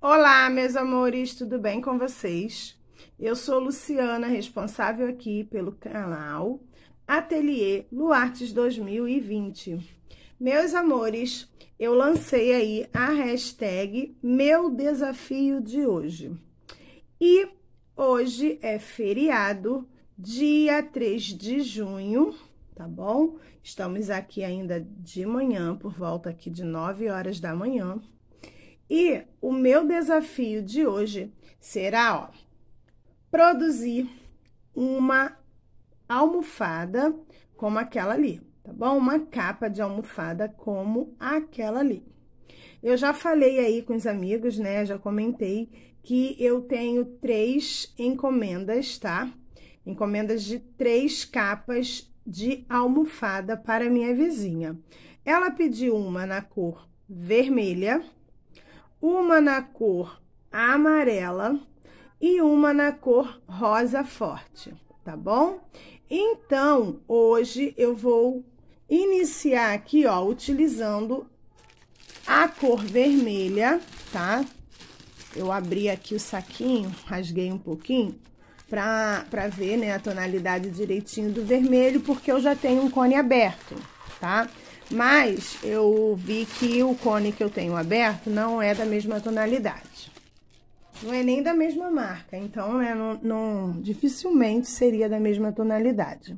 Olá, meus amores, tudo bem com vocês? Eu sou Luciana, responsável aqui pelo canal Ateliê Luartes 2020. Meus amores, eu lancei aí a hashtag Meu Desafio de Hoje. E hoje é feriado, dia 3 de junho, tá bom? Estamos aqui ainda de manhã, por volta aqui de 9 horas da manhã. E o meu desafio de hoje será, ó, produzir uma almofada como aquela ali, tá bom? Uma capa de almofada como aquela ali. Eu já falei aí com os amigos, né? Já comentei que eu tenho três encomendas, tá? Encomendas de três capas de almofada para minha vizinha. Ela pediu uma na cor vermelha, uma na cor amarela e uma na cor rosa forte, tá bom? Então, hoje eu vou iniciar aqui, ó, utilizando a cor vermelha, tá? Eu abri aqui o saquinho, rasguei um pouquinho, pra, pra ver, né, a tonalidade direitinho do vermelho, porque eu já tenho um cone aberto, tá? Mas eu vi que o cone que eu tenho aberto não é da mesma tonalidade. Não é nem da mesma marca, então, né, não, não dificilmente seria da mesma tonalidade,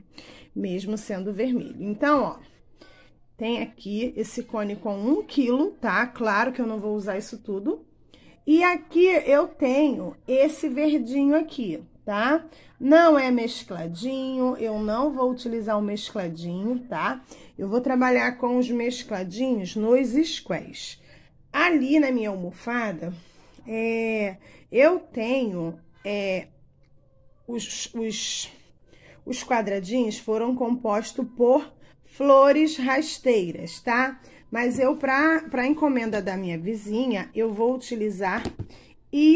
mesmo sendo vermelho. Então, ó, tem aqui esse cone com um quilo, tá? Claro que eu não vou usar isso tudo, e aqui eu tenho esse verdinho aqui, tá? Não é mescladinho, eu não vou utilizar o mescladinho, tá? Eu vou trabalhar com os mescladinhos nos squares. Ali na minha almofada, é, eu tenho é, os, os, os quadradinhos foram compostos por flores rasteiras, tá? Tá? Mas eu, para encomenda da minha vizinha, eu vou utilizar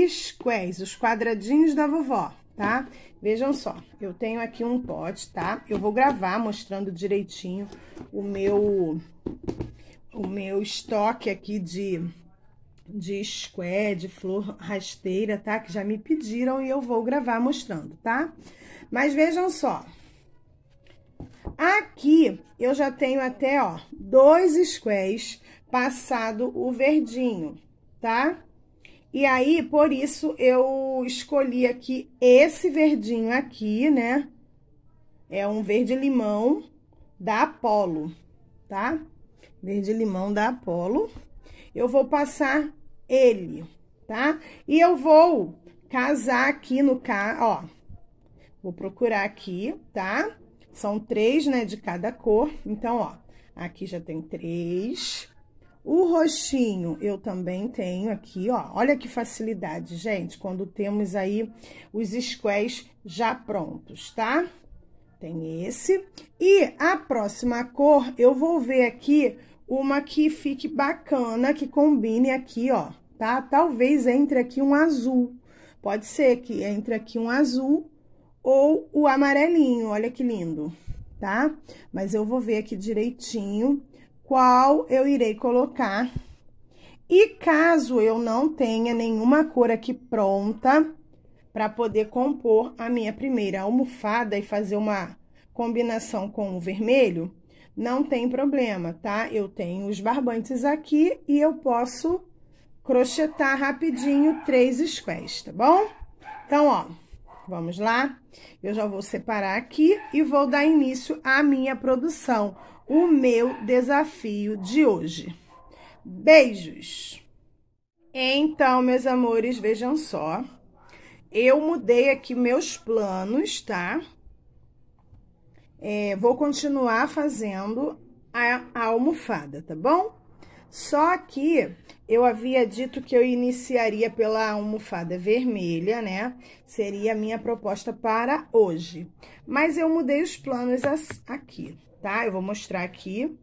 squares, os quadradinhos da vovó, tá? Vejam só, eu tenho aqui um pote, tá? Eu vou gravar mostrando direitinho o meu, o meu estoque aqui de, de square, de flor rasteira, tá? Que já me pediram e eu vou gravar mostrando, tá? Mas vejam só, Aqui eu já tenho até, ó, dois squares passado o verdinho, tá? E aí, por isso, eu escolhi aqui esse verdinho aqui, né? É um verde-limão da Apollo, tá? Verde-limão da Apollo. Eu vou passar ele, tá? E eu vou casar aqui no... Ca... Ó, vou procurar aqui, tá? Tá? São três, né, de cada cor. Então, ó, aqui já tem três. O roxinho eu também tenho aqui, ó. Olha que facilidade, gente, quando temos aí os squares já prontos, tá? Tem esse. E a próxima cor, eu vou ver aqui uma que fique bacana, que combine aqui, ó, tá? Talvez entre aqui um azul. Pode ser que entre aqui um azul ou o amarelinho, olha que lindo, tá? Mas eu vou ver aqui direitinho qual eu irei colocar. E caso eu não tenha nenhuma cor aqui pronta para poder compor a minha primeira almofada e fazer uma combinação com o vermelho, não tem problema, tá? Eu tenho os barbantes aqui e eu posso crochetar rapidinho três squares, tá bom? Então, ó, Vamos lá? Eu já vou separar aqui e vou dar início à minha produção, o meu desafio de hoje. Beijos! Então, meus amores, vejam só. Eu mudei aqui meus planos, tá? É, vou continuar fazendo a, a almofada, tá bom? Só que eu havia dito que eu iniciaria pela almofada vermelha, né? Seria a minha proposta para hoje. Mas eu mudei os planos aqui, tá? Eu vou mostrar aqui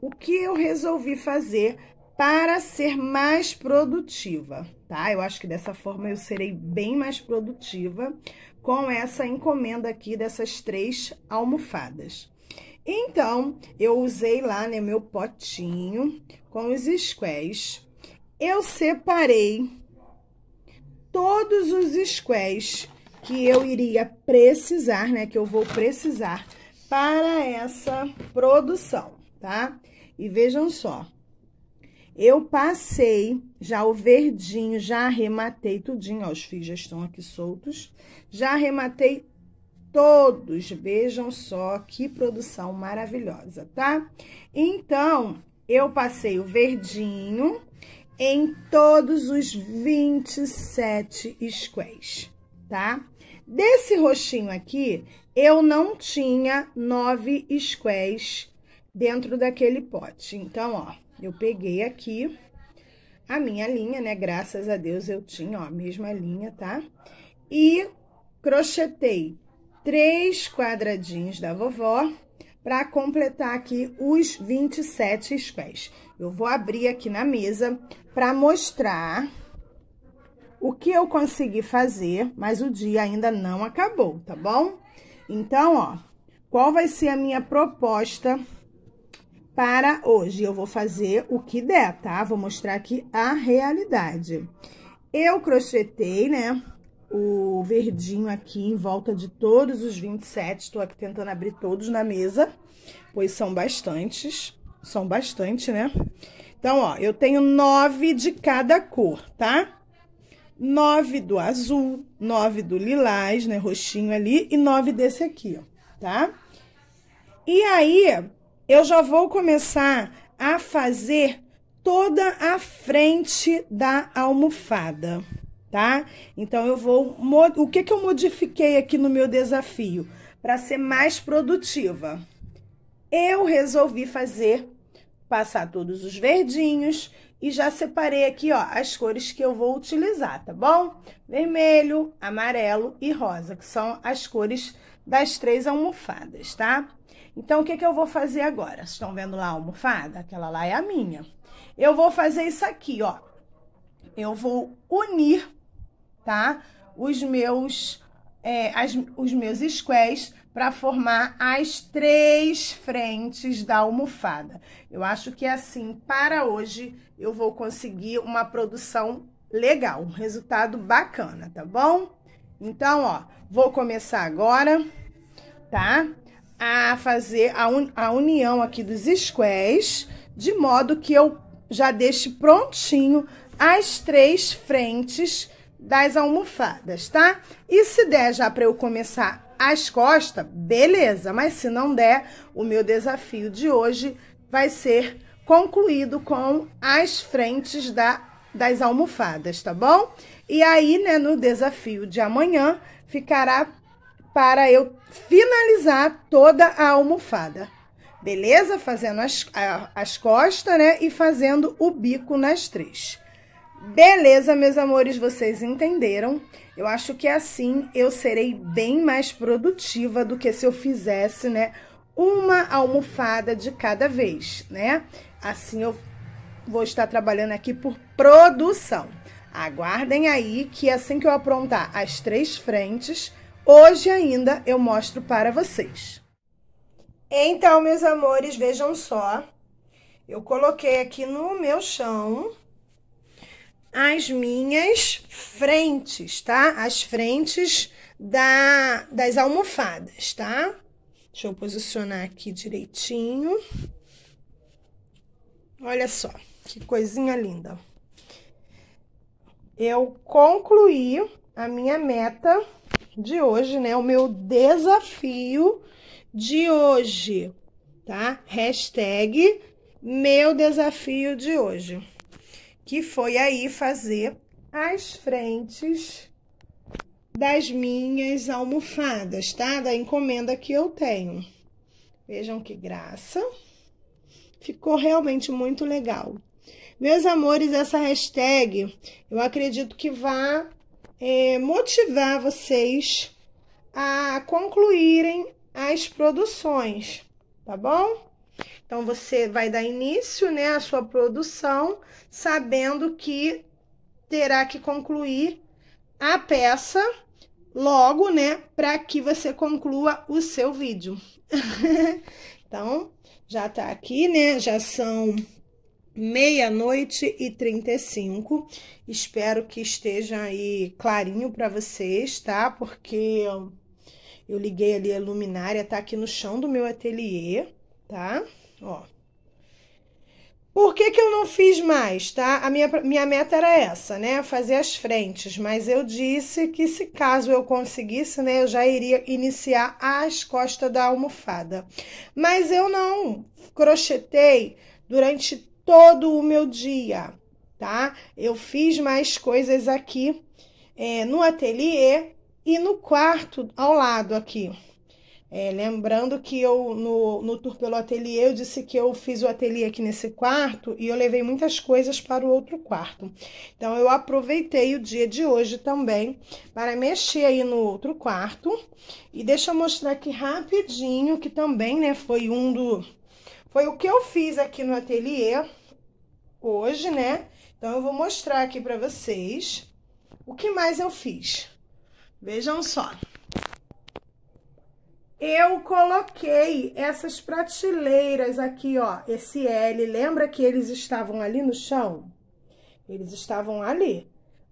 o que eu resolvi fazer para ser mais produtiva, tá? Eu acho que dessa forma eu serei bem mais produtiva com essa encomenda aqui dessas três almofadas. Então, eu usei lá, né, meu potinho com os squares. Eu separei todos os squares que eu iria precisar, né, que eu vou precisar para essa produção, tá? E vejam só, eu passei já o verdinho, já arrematei tudinho, ó, os fios já estão aqui soltos. Já arrematei todos. Vejam só que produção maravilhosa, tá? Então, eu passei o verdinho em todos os 27 squares, tá? Desse roxinho aqui, eu não tinha nove squares dentro daquele pote. Então, ó, eu peguei aqui a minha linha, né? Graças a Deus eu tinha, ó, a mesma linha, tá? E crochetei três quadradinhos da vovó para completar aqui os 27 pés. Eu vou abrir aqui na mesa para mostrar o que eu consegui fazer, mas o dia ainda não acabou, tá bom? Então, ó, qual vai ser a minha proposta para hoje? Eu vou fazer o que der, tá? Vou mostrar aqui a realidade. Eu crochetei, né? o verdinho aqui em volta de todos os 27. Estou aqui tentando abrir todos na mesa, pois são bastantes. São bastante, né? Então, ó, eu tenho nove de cada cor, tá? Nove do azul, nove do lilás, né, roxinho ali, e nove desse aqui, ó, tá? E aí, eu já vou começar a fazer toda a frente da almofada tá? Então eu vou o que que eu modifiquei aqui no meu desafio para ser mais produtiva. Eu resolvi fazer passar todos os verdinhos e já separei aqui, ó, as cores que eu vou utilizar, tá bom? Vermelho, amarelo e rosa, que são as cores das três almofadas, tá? Então, o que, que eu vou fazer agora? Estão vendo lá a almofada? Aquela lá é a minha. Eu vou fazer isso aqui, ó. Eu vou unir tá? Os meus, é, as, os meus squares para formar as três frentes da almofada. Eu acho que assim, para hoje, eu vou conseguir uma produção legal, um resultado bacana, tá bom? Então, ó, vou começar agora, tá? A fazer a, un a união aqui dos squares, de modo que eu já deixe prontinho as três frentes das almofadas, tá? E se der já para eu começar as costas, beleza, mas se não der, o meu desafio de hoje vai ser concluído com as frentes da, das almofadas, tá bom? E aí, né, no desafio de amanhã, ficará para eu finalizar toda a almofada. Beleza? Fazendo as, as costas, né? E fazendo o bico nas três. Beleza, meus amores, vocês entenderam? Eu acho que assim eu serei bem mais produtiva do que se eu fizesse, né, uma almofada de cada vez, né? Assim eu vou estar trabalhando aqui por produção. Aguardem aí que assim que eu aprontar as três frentes, hoje ainda eu mostro para vocês. Então, meus amores, vejam só. Eu coloquei aqui no meu chão as minhas frentes, tá? As frentes da, das almofadas, tá? Deixa eu posicionar aqui direitinho. Olha só, que coisinha linda. Eu concluí a minha meta de hoje, né? O meu desafio de hoje, tá? Hashtag meu desafio de hoje que foi aí fazer as frentes das minhas almofadas, tá? Da encomenda que eu tenho. Vejam que graça. Ficou realmente muito legal. Meus amores, essa hashtag, eu acredito que vá é, motivar vocês a concluírem as produções, tá bom? Então você vai dar início, né, à sua produção, sabendo que terá que concluir a peça logo, né, para que você conclua o seu vídeo. então, já tá aqui, né? Já são meia-noite e 35. Espero que esteja aí clarinho para vocês, tá? Porque eu liguei ali a luminária, tá aqui no chão do meu ateliê, tá? Ó. Por que, que eu não fiz mais, tá? A minha, minha meta era essa, né? Fazer as frentes, mas eu disse que se caso eu conseguisse, né, eu já iria iniciar as costas da almofada. Mas eu não crochetei durante todo o meu dia, tá? Eu fiz mais coisas aqui é, no ateliê e no quarto ao lado aqui, é, lembrando que eu, no, no tour pelo ateliê, eu disse que eu fiz o ateliê aqui nesse quarto e eu levei muitas coisas para o outro quarto. Então, eu aproveitei o dia de hoje também para mexer aí no outro quarto. E deixa eu mostrar aqui rapidinho, que também, né, foi um do... Foi o que eu fiz aqui no ateliê hoje, né? Então, eu vou mostrar aqui para vocês o que mais eu fiz. Vejam só eu coloquei essas prateleiras aqui, ó, esse L. Lembra que eles estavam ali no chão? Eles estavam ali.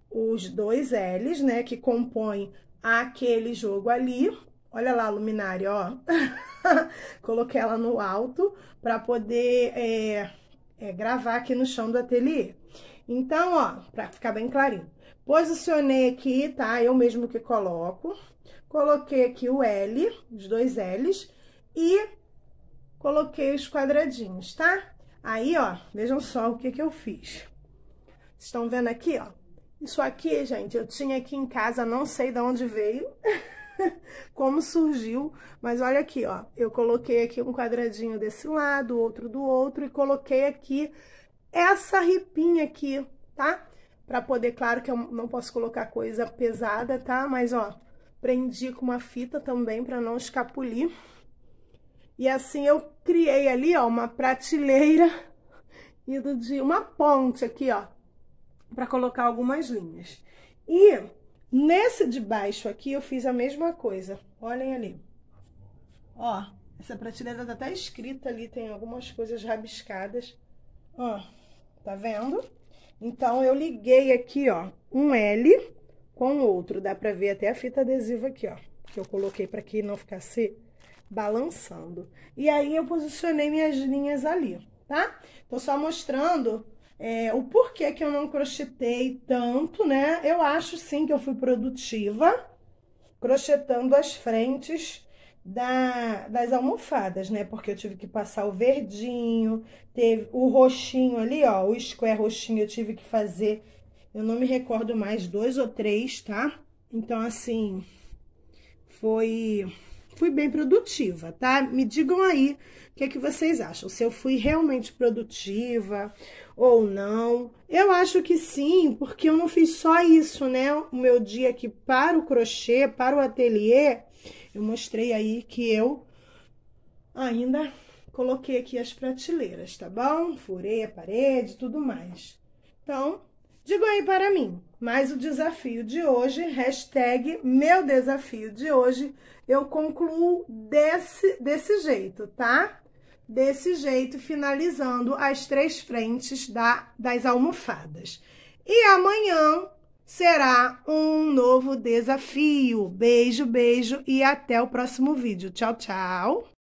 Os dois L's, né, que compõem aquele jogo ali. Olha lá a luminária, ó. Coloquei ela no alto para poder é, é, gravar aqui no chão do ateliê. Então, ó, para ficar bem clarinho. Posicionei aqui, tá? Eu mesmo que coloco. Coloquei aqui o L, os dois L's, e coloquei os quadradinhos, tá? Aí, ó, vejam só o que que eu fiz. Vocês estão vendo aqui, ó? Isso aqui, gente, eu tinha aqui em casa, não sei de onde veio, como surgiu, mas olha aqui, ó. Eu coloquei aqui um quadradinho desse lado, outro do outro, e coloquei aqui essa ripinha aqui, tá? Pra poder, claro que eu não posso colocar coisa pesada, tá? Mas, ó, Prendi com uma fita também para não escapulir. E assim eu criei ali, ó, uma prateleira indo de uma ponte aqui, ó, para colocar algumas linhas. E nesse de baixo aqui eu fiz a mesma coisa. Olhem ali. Ó, essa prateleira tá até escrita ali, tem algumas coisas rabiscadas. Ó, tá vendo? Então eu liguei aqui, ó, um L com o outro. Dá pra ver até a fita adesiva aqui, ó, que eu coloquei pra que não ficasse balançando. E aí, eu posicionei minhas linhas ali, tá? Tô só mostrando é, o porquê que eu não crochetei tanto, né? Eu acho, sim, que eu fui produtiva, crochetando as frentes da, das almofadas, né? Porque eu tive que passar o verdinho, teve o roxinho ali, ó, o square roxinho eu tive que fazer eu não me recordo mais, dois ou três, tá? Então, assim, foi... Fui bem produtiva, tá? Me digam aí o que, é que vocês acham, se eu fui realmente produtiva ou não. Eu acho que sim, porque eu não fiz só isso, né? O meu dia aqui para o crochê, para o ateliê, eu mostrei aí que eu ainda coloquei aqui as prateleiras, tá bom? Furei a parede, tudo mais. Então, Digo aí para mim, mas o desafio de hoje, hashtag meu desafio de hoje, eu concluo desse, desse jeito, tá? Desse jeito, finalizando as três frentes da, das almofadas. E amanhã será um novo desafio. Beijo, beijo e até o próximo vídeo. Tchau, tchau.